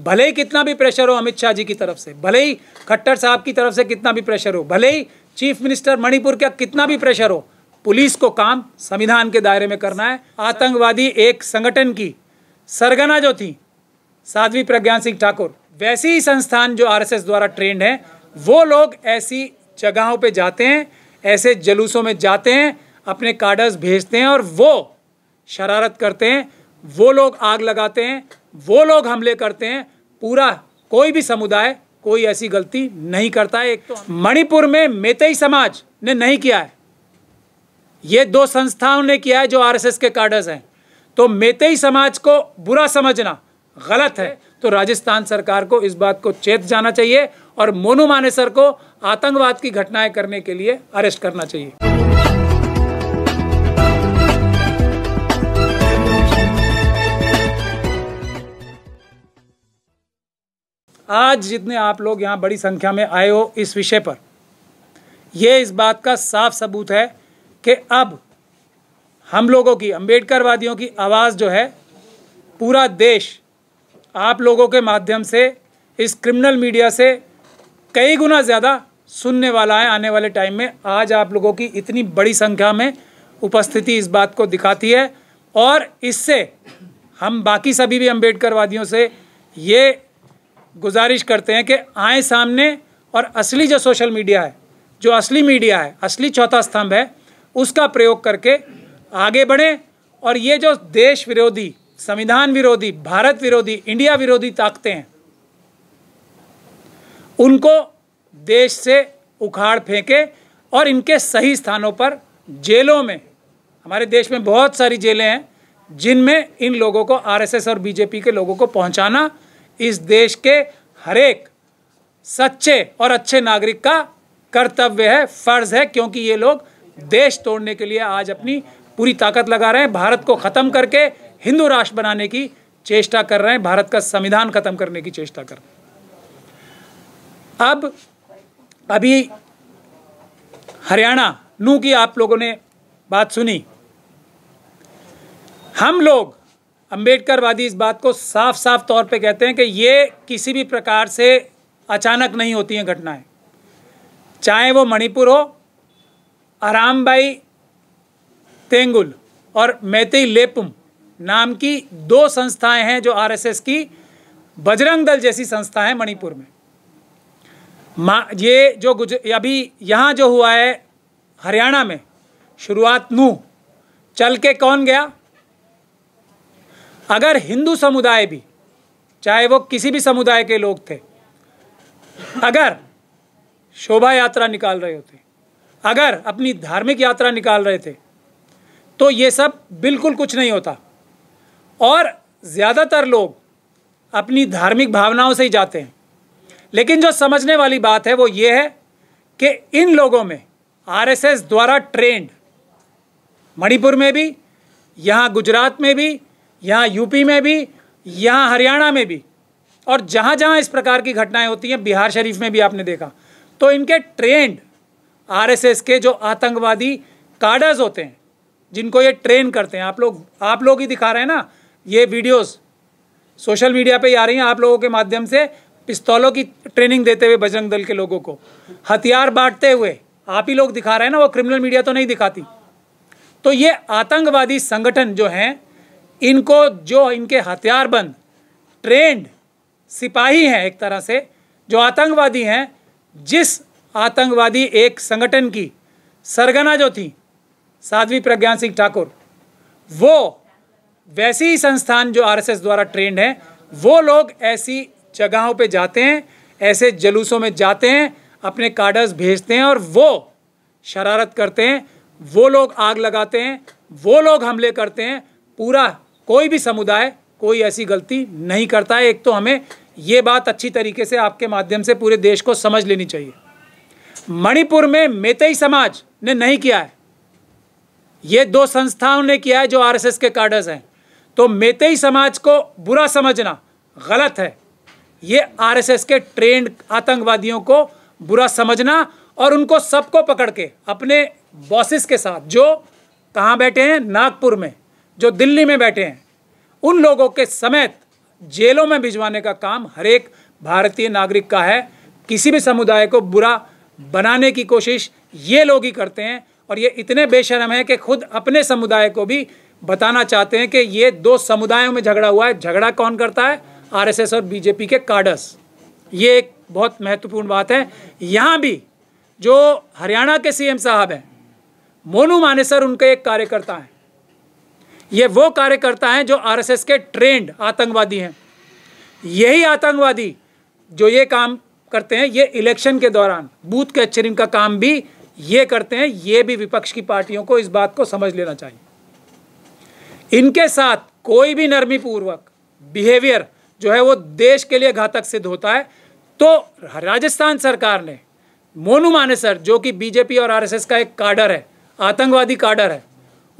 भले ही कितना भी प्रेशर हो अमित शाह जी की तरफ से भले ही खट्टर साहब की तरफ से कितना भी प्रेशर हो भले ही चीफ मिनिस्टर मणिपुर का कितना भी प्रेशर हो पुलिस को काम संविधान के दायरे में करना है आतंकवादी एक संगठन की सरगना जो थी साध्वी प्रज्ञान सिंह ठाकुर वैसी ही संस्थान जो आरएसएस द्वारा ट्रेंड है वो लोग ऐसी जगहों पे जाते हैं ऐसे जलूसों में जाते हैं अपने कार्डर्स भेजते हैं और वो शरारत करते हैं वो लोग आग लगाते हैं वो लोग हमले करते हैं पूरा कोई भी समुदाय कोई ऐसी गलती नहीं करता है एक तो मणिपुर में मेतई समाज ने नहीं किया है ये दो संस्थाओं ने किया है जो आरएसएस के कार्डर्स हैं तो मेतई समाज को बुरा समझना गलत है तो राजस्थान सरकार को इस बात को चेत जाना चाहिए और मोनू मानेसर को आतंकवाद की घटनाएं करने के लिए अरेस्ट करना चाहिए आज जितने आप लोग यहाँ बड़ी संख्या में आए हो इस विषय पर ये इस बात का साफ सबूत है कि अब हम लोगों की वादियों की आवाज़ जो है पूरा देश आप लोगों के माध्यम से इस क्रिमिनल मीडिया से कई गुना ज़्यादा सुनने वाला है आने वाले टाइम में आज आप लोगों की इतनी बड़ी संख्या में उपस्थिति इस बात को दिखाती है और इससे हम बाकी सभी भी वादियों से ये गुजारिश करते हैं कि आए सामने और असली जो सोशल मीडिया है जो असली मीडिया है असली चौथा स्तंभ है उसका प्रयोग करके आगे बढ़ें और ये जो देश विरोधी संविधान विरोधी भारत विरोधी इंडिया विरोधी ताकतें हैं उनको देश से उखाड़ फेंके और इनके सही स्थानों पर जेलों में हमारे देश में बहुत सारी जेलें हैं जिनमें इन लोगों को आरएसएस और बीजेपी के लोगों को पहुंचाना इस देश के हरेक सच्चे और अच्छे नागरिक का कर्तव्य है फर्ज है क्योंकि ये लोग देश तोड़ने के लिए आज अपनी पूरी ताकत लगा रहे हैं भारत को ख़त्म करके हिंदू राष्ट्र बनाने की चेष्टा कर रहे हैं भारत का संविधान ख़त्म करने की चेष्टा कर रहे हैं अब अभी हरियाणा नू की आप लोगों ने बात सुनी हम लोग वादी इस बात को साफ साफ तौर पे कहते हैं कि ये किसी भी प्रकार से अचानक नहीं होती हैं घटनाएं चाहे वो मणिपुर हो आराम बाई तेंगुल और मेती लेपुम नाम की दो संस्थाएं हैं जो आरएसएस की बजरंग दल जैसी संस्था है मणिपुर में ये जो गुज अभी यहाँ जो हुआ है हरियाणा में शुरुआत नू चल के कौन गया अगर हिंदू समुदाय भी चाहे वो किसी भी समुदाय के लोग थे अगर शोभा यात्रा निकाल रहे होते अगर अपनी धार्मिक यात्रा निकाल रहे थे तो ये सब बिल्कुल कुछ नहीं होता और ज़्यादातर लोग अपनी धार्मिक भावनाओं से ही जाते हैं लेकिन जो समझने वाली बात है वो ये है कि इन लोगों में आरएसएस द्वारा ट्रेंड मणिपुर में भी यहाँ गुजरात में भी यहाँ यूपी में भी यहाँ हरियाणा में भी और जहाँ जहाँ इस प्रकार की घटनाएं होती हैं बिहार शरीफ में भी आपने देखा तो इनके ट्रेंड आरएसएस के जो आतंकवादी कार्डर्स होते हैं जिनको ये ट्रेन करते हैं आप लोग आप लोग ही दिखा रहे हैं ना ये वीडियोस सोशल मीडिया पे ही आ रही हैं आप लोगों के माध्यम से पिस्तौलों की ट्रेनिंग देते हुए बजरंग दल के लोगों को हथियार बांटते हुए आप ही लोग दिखा रहे हैं ना वो क्रिमिनल मीडिया तो नहीं दिखाती तो ये आतंकवादी संगठन जो हैं इनको जो इनके हथियारबंद ट्रेंड सिपाही हैं एक तरह से जो आतंकवादी हैं जिस आतंकवादी एक संगठन की सरगना जो थी साध्वी प्रज्ञान सिंह ठाकुर वो वैसी ही संस्थान जो आरएसएस द्वारा ट्रेंड है वो लोग ऐसी जगहों पे जाते हैं ऐसे जलूसों में जाते हैं अपने कार्डर्स भेजते हैं और वो शरारत करते हैं वो लोग आग लगाते हैं वो लोग हमले करते हैं पूरा कोई भी समुदाय कोई ऐसी गलती नहीं करता है एक तो हमें ये बात अच्छी तरीके से आपके माध्यम से पूरे देश को समझ लेनी चाहिए मणिपुर में मेतई समाज ने नहीं किया है ये दो संस्थाओं ने किया है जो आरएसएस के कार्डर्स हैं तो मेतई समाज को बुरा समझना गलत है ये आरएसएस के ट्रेंड आतंकवादियों को बुरा समझना और उनको सबको पकड़ के अपने बॉसेस के साथ जो कहाँ बैठे हैं नागपुर में जो दिल्ली में बैठे हैं उन लोगों के समेत जेलों में भिजवाने का काम हर एक भारतीय नागरिक का है किसी भी समुदाय को बुरा बनाने की कोशिश ये लोग ही करते हैं और ये इतने बेशरम हैं कि खुद अपने समुदाय को भी बताना चाहते हैं कि ये दो समुदायों में झगड़ा हुआ है झगड़ा कौन करता है आरएसएस और बीजेपी के कार्डस ये एक बहुत महत्वपूर्ण बात है यहाँ भी जो हरियाणा के सीएम साहब हैं मोनू मानेसर उनके एक कार्यकर्ता हैं ये वो कार्यकर्ता हैं जो आरएसएस के ट्रेंड आतंकवादी हैं यही आतंकवादी जो ये काम करते हैं ये इलेक्शन के दौरान बूथ कैप्चरिंग का काम भी ये करते हैं ये भी विपक्ष की पार्टियों को इस बात को समझ लेना चाहिए इनके साथ कोई भी नरमी पूर्वक बिहेवियर जो है वो देश के लिए घातक सिद्ध होता है तो राजस्थान सरकार ने मोनू मानेसर जो कि बीजेपी और आरएसएस का एक काडर है आतंकवादी काडर है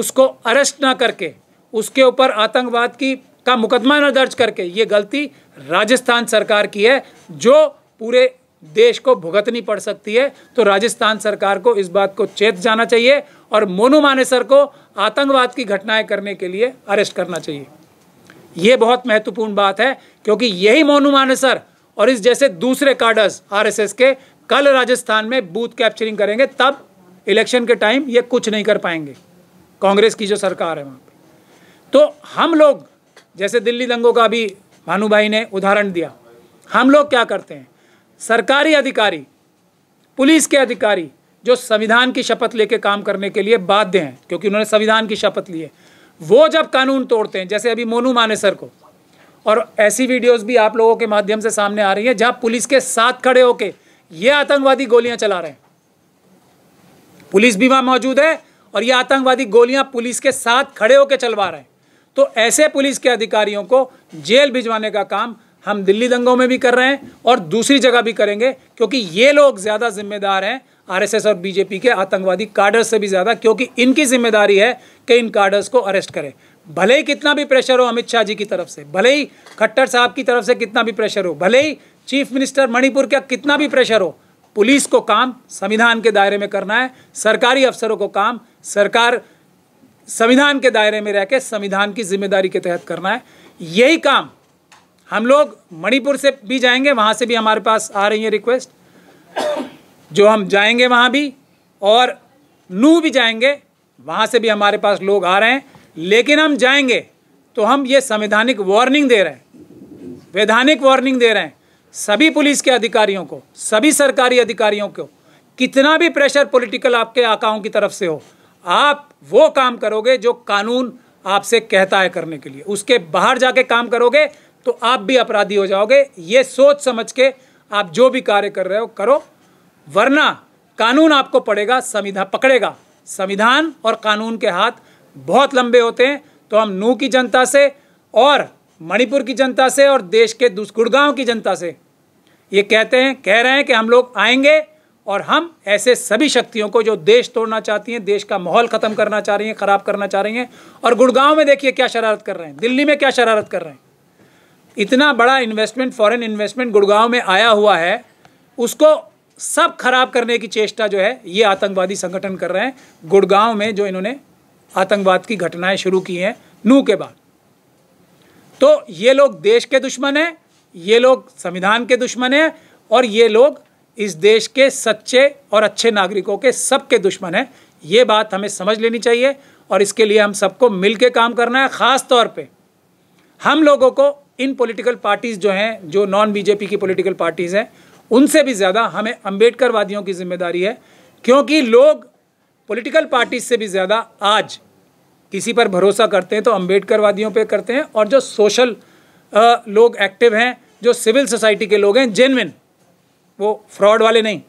उसको अरेस्ट ना करके उसके ऊपर आतंकवाद की का मुकदमा न दर्ज करके ये गलती राजस्थान सरकार की है जो पूरे देश को भुगतनी पड़ सकती है तो राजस्थान सरकार को इस बात को चेत जाना चाहिए और मोनू मानेसर को आतंकवाद की घटनाएं करने के लिए अरेस्ट करना चाहिए ये बहुत महत्वपूर्ण बात है क्योंकि यही मोनू मानेसर और इस जैसे दूसरे कार्डर्स आरएसएस के कल राजस्थान में बूथ कैप्चरिंग करेंगे तब इलेक्शन के टाइम ये कुछ नहीं कर पाएंगे कांग्रेस की जो सरकार है वहाँ पर तो हम लोग जैसे दिल्ली दंगों का अभी भानु भाई ने उदाहरण दिया हम लोग क्या करते हैं सरकारी अधिकारी पुलिस के अधिकारी जो संविधान की शपथ लेके काम करने के लिए बाध्य हैं क्योंकि उन्होंने संविधान की शपथ ली है वो जब कानून तोड़ते हैं जैसे अभी मोनू मानेसर को और ऐसी वीडियोस भी आप लोगों के माध्यम से सामने आ रही है जहां पुलिस के साथ खड़े होके ये आतंकवादी गोलियां चला रहे हैं पुलिस भी वहां मौजूद है और ये आतंकवादी गोलियां पुलिस के साथ खड़े होकर चलवा रहे हैं तो ऐसे पुलिस के अधिकारियों को जेल भिजवाने का काम हम दिल्ली दंगों में भी कर रहे हैं और दूसरी जगह भी करेंगे क्योंकि ये लोग ज़्यादा जिम्मेदार हैं आरएसएस और बीजेपी के आतंकवादी कार्डर्स से भी ज़्यादा क्योंकि इनकी जिम्मेदारी है कि इन कार्डर्स को अरेस्ट करें भले ही कितना भी प्रेशर हो अमित शाह जी की तरफ से भले ही खट्टर साहब की तरफ से कितना भी प्रेशर हो भले ही चीफ मिनिस्टर मणिपुर का कितना भी प्रेशर हो पुलिस को काम संविधान के दायरे में करना है सरकारी अफसरों को काम सरकार संविधान के दायरे में रह के संविधान की जिम्मेदारी के तहत करना है यही काम हम लोग मणिपुर से भी जाएंगे वहां से भी हमारे पास आ रही है रिक्वेस्ट जो हम जाएंगे वहां भी और नू भी जाएंगे वहां से भी हमारे पास लोग आ रहे हैं लेकिन हम जाएंगे तो हम ये संवैधानिक वार्निंग दे रहे हैं वैधानिक वार्निंग दे रहे हैं सभी पुलिस के अधिकारियों को सभी सरकारी अधिकारियों को कितना भी प्रेशर पॉलिटिकल आपके आकाओं की तरफ से हो आप वो काम करोगे जो कानून आपसे कहता है करने के लिए उसके बाहर जाके काम करोगे तो आप भी अपराधी हो जाओगे ये सोच समझ के आप जो भी कार्य कर रहे हो करो वरना कानून आपको पड़ेगा संविधान पकड़ेगा संविधान और कानून के हाथ बहुत लंबे होते हैं तो हम नू की जनता से और मणिपुर की जनता से और देश के गुड़गांव की जनता से ये कहते हैं कह रहे हैं कि हम लोग आएंगे और हम ऐसे सभी शक्तियों को जो देश तोड़ना चाहती हैं देश का माहौल ख़त्म करना चाह रही हैं ख़राब करना चाह रही हैं और गुड़गांव में देखिए क्या शरारत कर रहे हैं दिल्ली में क्या शरारत कर रहे हैं इतना बड़ा इन्वेस्टमेंट फॉरेन इन्वेस्टमेंट गुड़गांव में आया हुआ है उसको सब खराब करने की चेष्टा जो है ये आतंकवादी संगठन कर रहे हैं गुड़गांव में जो इन्होंने आतंकवाद की घटनाएं शुरू की हैं नू के बाद तो ये लोग देश के दुश्मन हैं ये लोग संविधान के दुश्मन हैं और ये लोग इस देश के सच्चे और अच्छे नागरिकों के सबके दुश्मन हैं ये बात हमें समझ लेनी चाहिए और इसके लिए हम सबको मिल के काम करना है ख़ास तौर पर हम लोगों को इन पॉलिटिकल पार्टीज़ जो हैं जो नॉन बीजेपी की पॉलिटिकल पार्टीज़ हैं उनसे भी ज़्यादा हमें अम्बेडकरवादियों की जिम्मेदारी है क्योंकि लोग पॉलिटिकल पार्टीज से भी ज़्यादा आज किसी पर भरोसा करते हैं तो अम्बेडकरवादियों पे करते हैं और जो सोशल लोग एक्टिव हैं जो सिविल सोसाइटी के लोग हैं जेनविन वो फ्रॉड वाले नहीं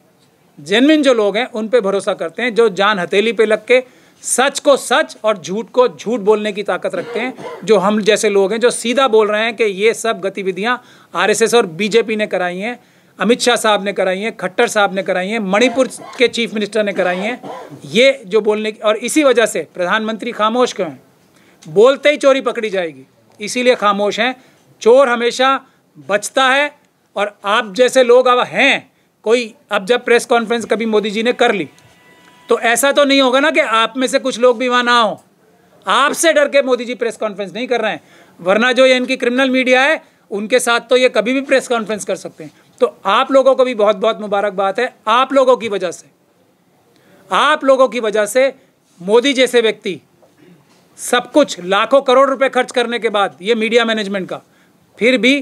जेनविन जो लोग हैं उन पर भरोसा करते हैं जो जान हथेली पे लग के सच को सच और झूठ को झूठ बोलने की ताकत रखते हैं जो हम जैसे लोग हैं जो सीधा बोल रहे हैं कि ये सब गतिविधियाँ आरएसएस और बीजेपी ने कराई हैं अमित शाह साहब ने कराई हैं खट्टर साहब ने कराई हैं मणिपुर के चीफ मिनिस्टर ने कराई हैं ये जो बोलने की और इसी वजह से प्रधानमंत्री खामोश क्यों हैं बोलते ही चोरी पकड़ी जाएगी इसीलिए खामोश हैं चोर हमेशा बचता है और आप जैसे लोग अब हैं कोई अब जब प्रेस कॉन्फ्रेंस कभी मोदी जी ने कर ली तो ऐसा तो नहीं होगा ना कि आप में से कुछ लोग भी वहाँ ना हो आपसे डर के मोदी जी प्रेस कॉन्फ्रेंस नहीं कर रहे हैं वरना जो ये इनकी क्रिमिनल मीडिया है उनके साथ तो ये कभी भी प्रेस कॉन्फ्रेंस कर सकते हैं तो आप लोगों को भी बहुत बहुत मुबारकबाद है आप लोगों की वजह से आप लोगों की वजह से मोदी जैसे व्यक्ति सब कुछ लाखों करोड़ रुपए खर्च करने के बाद ये मीडिया मैनेजमेंट का फिर भी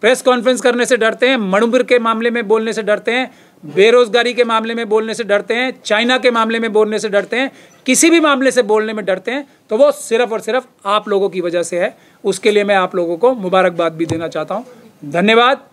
प्रेस कॉन्फ्रेंस करने से डरते हैं मणुपुर के मामले में बोलने से डरते हैं बेरोजगारी के मामले में बोलने से डरते हैं चाइना के मामले में बोलने से डरते हैं किसी भी मामले से बोलने में डरते हैं तो वो सिर्फ और सिर्फ आप लोगों की वजह से है उसके लिए मैं आप लोगों को मुबारकबाद भी देना चाहता हूँ धन्यवाद